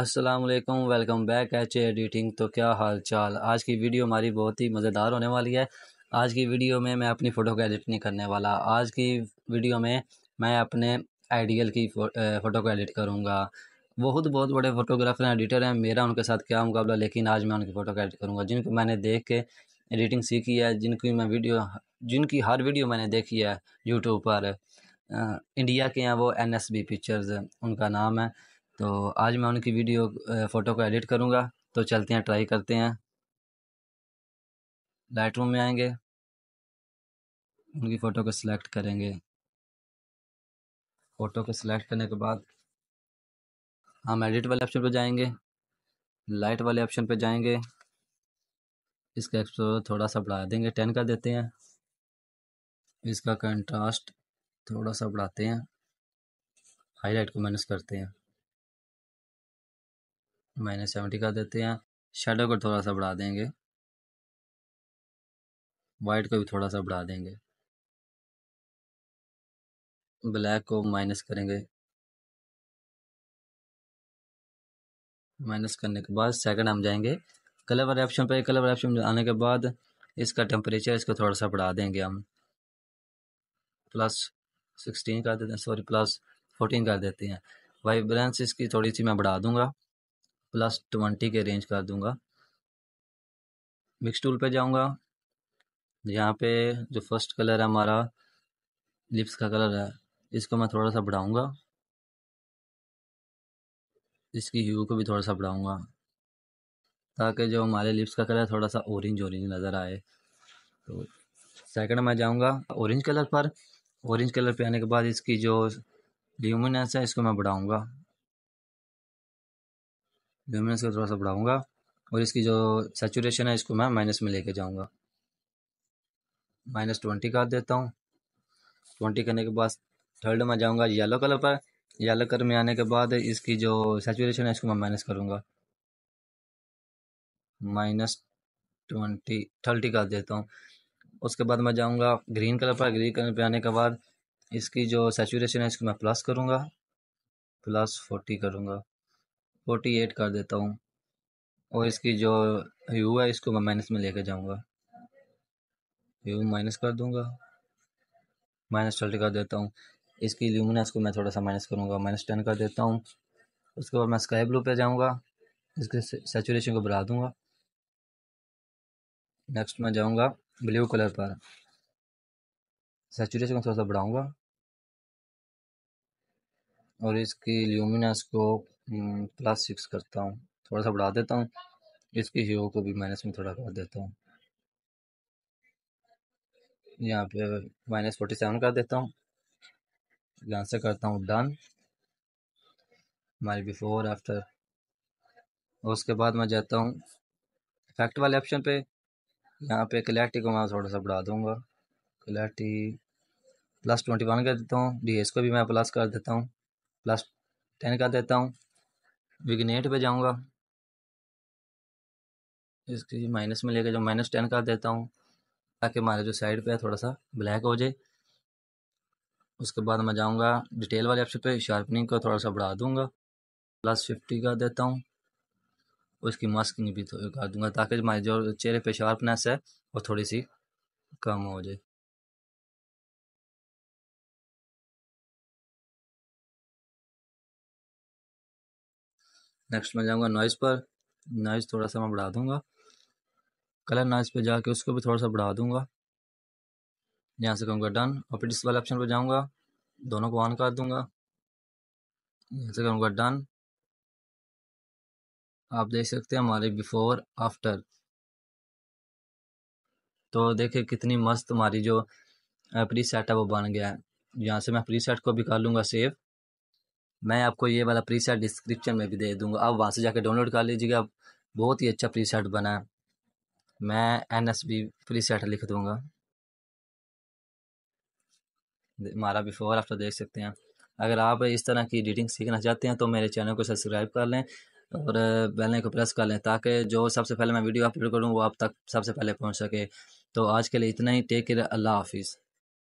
Aslam welcome back H editing तो क्या हाल चाल आज की वीडियो हमारी बहुत ही मज़ेदार होने वाली है आज की वीडियो में मैं अपनी फ़ोटो को एडिट नहीं करने वाला आज की वीडियो में मैं अपने आइडियल की फ़ोटो को एडिट करूँगा बहुत बहुत बड़े फोटोग्राफर हैं एडिटर हैं मेरा उनके साथ क्या मुकाबला लेकिन आज मैं उनकी फ़ोटो को एडिट करूँगा जिनको मैंने देख के एडिटिंग सीखी है जिनकी मैं वीडियो जिनकी हर वीडियो मैंने देखी है यूट्यूब पर इंडिया के हैं वो एन एस बी पिक्चर्स उनका नाम है तो आज मैं उनकी वीडियो फ़ोटो को एडिट करूँगा तो चलते हैं ट्राई करते हैं लाइट रूम में आएंगे उनकी फ़ोटो को सिलेक्ट करेंगे फ़ोटो को सिलेक्ट करने के बाद हम एडिट वाले ऑप्शन पर जाएंगे लाइट वाले ऑप्शन पर जाएंगे इसका एक्सप्लोर थोड़ा सा बढ़ा देंगे टेन कर देते हैं इसका कंट्रास्ट थोड़ा सा बढ़ाते हैं हाईलाइट को माइनस करते हैं माइनस सेवेंटी कर देते हैं शेडो को थोड़ा सा बढ़ा देंगे वाइट को भी थोड़ा सा बढ़ा देंगे ब्लैक को माइनस करेंगे माइनस करने के बाद सेकंड हम जाएंगे कलर वाले ऑप्शन पर कलर वाले ऑप्शन आने के बाद इसका टेम्परेचर इसको थोड़ा सा बढ़ा देंगे हम प्लस सिक्सटीन कर देते हैं सॉरी प्लस फोर्टीन कर देते हैं वाइब्रेंस इसकी थोड़ी सी मैं बढ़ा दूंगा प्लस ट्वेंटी के रेंज कर दूंगा मिक्स टूल पे जाऊंगा यहाँ पे जो फर्स्ट कलर है हमारा लिप्स का कलर है इसको मैं थोड़ा सा बढ़ाऊंगा इसकी ह्यू को भी थोड़ा सा बढ़ाऊंगा ताकि जो हमारे लिप्स का कलर थोड़ा सा ऑरेंज ऑरेंज नज़र आए तो सेकंड मैं जाऊंगा ऑरेंज कलर पर ऑरेंज कलर पे आने के बाद इसकी जो ल्यूमिनेंस है इसको मैं बढ़ाऊंगा ल्यूमिनेंस को थोड़ा सा बढ़ाऊँगा और इसकी जो सेचुरेशन है इसको मैं माइनस में लेके जाऊँगा माइनस ट्वेंटी कर देता हूँ ट्वेंटी करने के बाद थर्ड में जाऊँगा येलो कलर पर येलो कलर में आने के बाद इसकी जो सेचुरेशन है इसको मैं माइनस करूँगा माइनस ट्वेंटी थर्टी कर देता हूँ उसके बाद मैं जाऊँगा ग्रीन कलर पर ग्रीन कलर पर आने के बाद इसकी जो सेचुरेशन है इसको मैं प्लस करूँगा प्लस फोर्टी करूँगा फोर्टी एट कर देता हूँ और इसकी जो यू है इसको मैं माइनस में लेकर जाऊँगा यू माइनस कर दूँगा माइनस ट्वेल्टी कर देता हूँ इसकी ल्यूमिनस को मैं थोड़ा सा माइनस करूँगा माइनस टेन कर देता हूँ उसके बाद मैं स्काई ब्लू पे जाऊँगा इसके सेचुरेशन को बढ़ा दूँगा नेक्स्ट मैं जाऊँगा ब्लू कलर पर सेचुरेशन को थोड़ा सा बढ़ाऊँगा और इसकी ल्यूमिनस को प्लस सिक्स करता हूँ थोड़ा सा बढ़ा देता हूँ इसकी हीरो को भी माइनस में थोड़ा कर देता हूँ यहाँ पे माइनस फोर्टी सेवन कर देता हूँ यहाँ से करता हूँ डन माई बिफोर आफ्टर और उसके बाद मैं जाता हूँ इफेक्ट वाले ऑप्शन पे यहाँ पे क्लैरिटी को मैं थोड़ा सा बढ़ा दूँगा क्लैरिटी प्लस ट्वेंटी वन कर देता हूँ डी एस को भी मैं प्लस कर देता हूँ प्लस टेन कर देता हूँ विगनेट पे जाऊँगा इसकी माइनस में लेके जो माइनस टेन कर देता हूँ ताकि हमारा जो साइड पे है थोड़ा सा ब्लैक हो जाए उसके बाद मैं जाऊँगा डिटेल वाले ऑप्शन पे शार्पनिंग को थोड़ा सा बढ़ा दूँगा प्लस फिफ्टी कर देता हूँ उसकी मास्किंग भी कर दूँगा ताकि हमारे जो चेहरे पर शार्पनेस है वो थोड़ी सी कम हो जाए नेक्स्ट मैं जाऊँगा नॉइज़ पर नॉइज़ थोड़ा सा मैं बढ़ा दूँगा कलर नॉइस पे जाके उसको भी थोड़ा सा बढ़ा दूँगा यहाँ से कहूँगा डन और फिर डिस्प्ले वाले ऑप्शन पर जाऊँगा दोनों को ऑन कर दूँगा यहाँ से कहूँगा डन आप देख सकते हैं हमारे बिफोर आफ्टर तो देखिए कितनी मस्त हमारी जो प्री सेट है वो बन गया है यहाँ से मैं प्री सेट को भी कर लूँगा सेव मैं आपको ये वाला प्री सेट डिस्क्रिप्शन में भी दे दूँगा आप वहाँ से जाकर डाउनलोड कर लीजिएगा बहुत ही अच्छा प्री सेट बना है मैं N S B preset लिख दूँगा हमारा बिफोर आफ्टर तो देख सकते हैं अगर आप इस तरह की एडिटिंग सीखना चाहते हैं तो मेरे चैनल को सब्सक्राइब कर लें और बेल को प्रेस कर लें ताकि जो सबसे पहले मैं वीडियो अपलोड करूँ वो आप तक सबसे पहले पहुँच सके तो आज के लिए इतना ही टेक केयर अल्लाह हाफिज़